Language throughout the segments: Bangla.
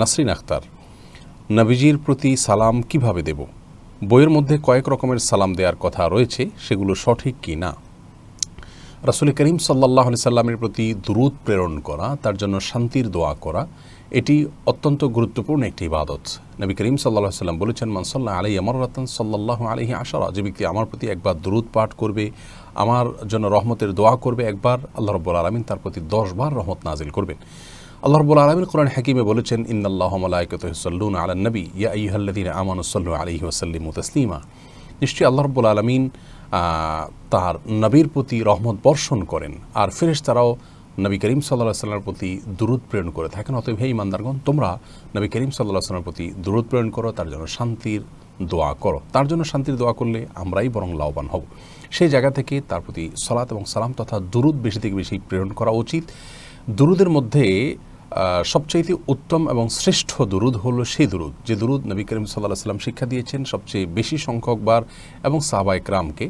নাসরিন আখতার নবীজির প্রতি সালাম কিভাবে দেব বইয়ের মধ্যে কয়েক রকমের সালাম দেওয়ার কথা রয়েছে সেগুলো সঠিক কি না রাসুল করিম সাল্লাহ সাল্লামের প্রতি দ্রুত প্রেরণ করা তার জন্য শান্তির দোয়া করা এটি অত্যন্ত গুরুত্বপূর্ণ একটি ইবাদত নবী করিম সাল্লাহ সাল্লাম বলেছেন মানসাল্লাহ আলি আমার রাতন সাল্লাহ আলহি আশারা যে ব্যক্তি আমার প্রতি একবার দ্রুত পাঠ করবে আমার জন্য রহমতের দোয়া করবে একবার আল্লাহ রব্বুল আলমিন তার প্রতি দশবার রহমত নাজিল করবেন আল্লাহ রবুল আলমিন কোরআন হাকিমে বলেছেন ইন্নাল্লাহমালাইকতসল্লুন আলান নবী ইয়া ইহল্লাদিন আমানুসল্লু আলহি ওসাল্লিম তসলিমা নিশ্চয়ই আল্লাহ রবুল আলমিন তার নবীর প্রতি রহমত বর্ষণ করেন আর ফিরেশ তারাও নবী করিম সাল্লাহ সাল্লামের প্রতি দূরত প্রেরণ করে থাকেন অতএব হে ইমানদারগণ তোমরা নবী করিম সাল্লাহ সাল্লামের প্রতি দূরত প্রেরণ করো তার জন্য শান্তির দোয়া করো তার জন্য শান্তির দোয়া করলে আমরাই বরং লাভবান হব সেই জায়গা থেকে তার প্রতি সলাত এবং সালাম তথা দূরত বেশি থেকে বেশি প্রেরণ করা উচিত দুরুদের মধ্যে সবচেয়ে উত্তম এবং শ্রেষ্ঠ দুরুদ হলো সেই দুরুদ যে দুরুদ নবী করিম সাল্লাহ সাল্লাম শিক্ষা দিয়েছেন সবচেয়ে বেশি সংখ্যক বার এবং সাহবা একরামকে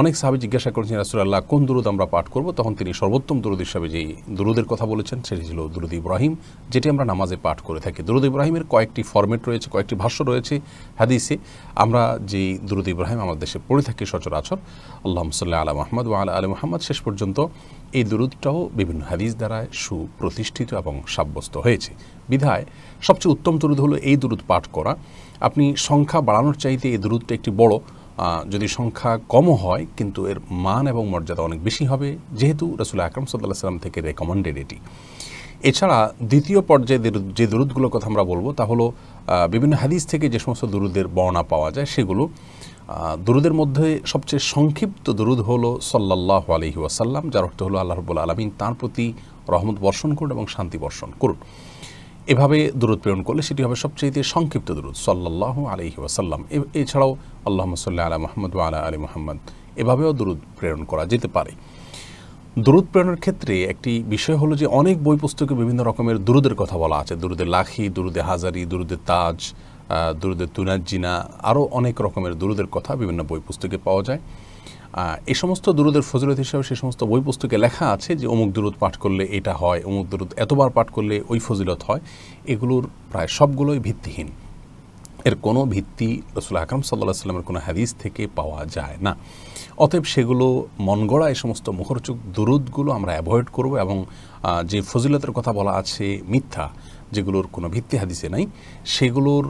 অনেক সাহাবি জিজ্ঞাসা করেছেন রাসুলাল্লাহ কোন দুরুদ আমরা পাঠ করব তখন তিনি সর্বোত্তম দুরুদ হিসাবে যেই দুরুদের কথা বলেছেন সেটি ছিল দুরুদ ইব্রাহিম যেটি আমরা নামাজে পাঠ করে থাকি দুরুদ ইব্রাহিমের কয়েকটি ফর্মেট রয়েছে কয়েকটি ভাষ্য রয়েছে হাদিসে আমরা যেই দুরুদ ইব্রাহিম আমাদের দেশে পড়ে থাকি সচরাচর আল্লাহ সাল্লাহ আলম মাহমদ ওয়া আলা আলী মোহাম্মদ শেষ পর্যন্ত এই দুরুদটাও বিভিন্ন হাদিস দ্বারা সুপ্রতিষ্ঠিত এবং সাব্যস্ত হয়েছে বিধায় সবচেয়ে উত্তম দুরুদ হলো এই দুরুদ পাঠ করা আপনি সংখ্যা বাড়ানোর চাইতে এই দুরুদটা একটি বড় যদি সংখ্যা কমও হয় কিন্তু এর মান এবং মর্যাদা অনেক বেশি হবে যেহেতু রসুল আকরম সাল্লাহ সাল্লাম থেকে রেকমেন্ডেড এটি এছাড়া দ্বিতীয় পর্যায়ে যে দুরুদগুলোর কথা আমরা বলবো তা হলো বিভিন্ন হাদিস থেকে যে সমস্ত দুরুদের বর্ণা পাওয়া যায় সেগুলো দুরুদের মধ্যে সবচেয়ে সংক্ষিপ্ত দুরুদ হলো সাল্লাহ আলহি ওয়াসাল্লাম যার অর্থ হলো আল্লাহ রবুল্লা আলমিন তাঁর প্রতি রহমত বর্ষণ করুন এবং শান্তি বর্ষণ করুন এভাবে দূরত প্রেরণ করলে সেটি হবে সবচেয়ে সংক্ষিপ্ত দূরত সাল্লাহ আলহি ওয়াসাল্লাম এছাড়াও আল্লাহ সাল্লাহ আলা মোহাম্মদ আলা আলী মোহাম্মদ এভাবেও দূরত প্রেরণ করা যেতে পারে দূরত প্রেরণের ক্ষেত্রে একটি বিষয় হলো যে অনেক বই পুস্তকে বিভিন্ন রকমের দুরুদের কথা বলা আছে দুরুদে লাখি দুরুদে হাজারি দূরদে তাজ দুরুদে তুনাজ্জিনা আরও অনেক রকমের দুরুদের কথা বিভিন্ন বই পুস্তকে পাওয়া যায় এ সমস্ত দুরুদের ফজিলত হিসাবে সে সমস্ত বই পুস্তকে লেখা আছে যে অমুক দুরুদ পাঠ করলে এটা হয় অমুক দুরুদ এতবার পাঠ করলে ওই ফজিলত হয় এগুলোর প্রায় সবগুলোই ভিত্তিহীন এর কোনো ভিত্তি রসুল আকরম সাল্লাহ সাল্লামের কোনো হাদিস থেকে পাওয়া যায় না অতএব সেগুলো মনগড়া এই সমস্ত মুখরচুক দুরুদগুলো আমরা অ্যাভয়েড করব এবং যে ফজিলতের কথা বলা আছে মিথ্যা যেগুলোর কোনো ভিত্তি হাদিসে নাই সেগুলোর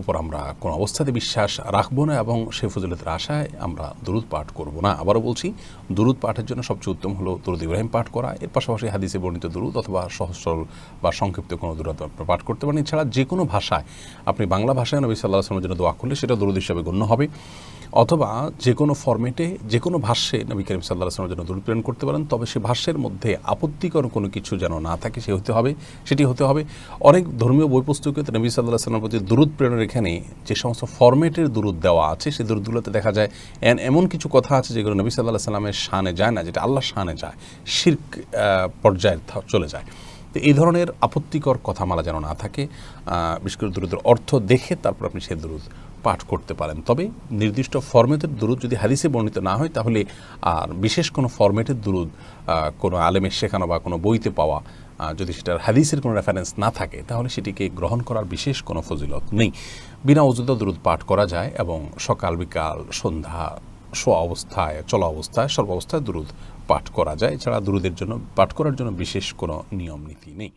উপর আমরা কোনো অবস্থাতে বিশ্বাস রাখব না এবং সে ফজিলতের আশায় আমরা দুরুদ পাঠ করব না আবারও বলছি দুরুদ পাঠের জন্য সবচেয়ে উত্তম হলো দুরুদ ইব্রাহিম পাঠ করা এর পাশাপাশি হাদিসে বর্ণিত দুরুদ অথবা সহসরল বা সংক্ষিপ্ত কোনো দুরুদ পাঠ করতে পারেন এছাড়া যে কোনো ভাষায় আপনি বাংলা ভাষায় নবী সাল্লাহ আসলামের জন্য দোয়া করলে সেটা দুরুদ হিসাবে গণ্য হবে অথবা যে কোনো ফর্মেটে যে কোনো ভাষ্যে নবী করিম সাল্লাহ আসলামের জন্য দূর প্রেরণ করতে পারেন তবে সে ভাষ্যের মধ্যে আপত্তিকর কোনো কিছু যেন না থাকে সে হতে হবে সেটি হতে হবে অনেক ধর্মীয় বই পুস্তকে নবী সাল্লাহ আসলামের প্রতি দূরত প্রেরণের এখানে যে সমস্ত ফর্মেটের দূরত দেওয়া আছে সেই দূরতগুলোতে দেখা যায় এন এমন কিছু কথা আছে যেগুলো নবী সাল্লাহ সাল্লামের শানে যায় না যেটা আল্লাহ শানে যায় শির্ক পর্যায়ে চলে যায় তো এই ধরনের আপত্তিকর কথা মালা যেন না থাকে বিশেষ করে দুরুদের অর্থ দেখে তারপর আপনি সে দুরুদ পাঠ করতে পারেন তবে নির্দিষ্ট ফরম্যাটের দুরুদ যদি হাদিসে বর্ণিত না হয় তাহলে আর বিশেষ কোনো ফরম্যাটের দুরুদ কোনো আলেমের শেখানো বা কোনো বইতে পাওয়া যদি সেটার হাদিসের কোনো রেফারেন্স না থাকে তাহলে সেটিকে গ্রহণ করার বিশেষ কোনো ফজিলত নেই বিনা অযোধ্যা দূরত পাঠ করা যায় এবং সকাল বিকাল সন্ধ্যা শোয়া অবস্থায় চলা অবস্থায় অবস্থায় দুরুদ পাঠ করা যায় এছাড়া দুরুদের জন্য পাঠ করার জন্য বিশেষ কোনো নিয়ম নীতি নেই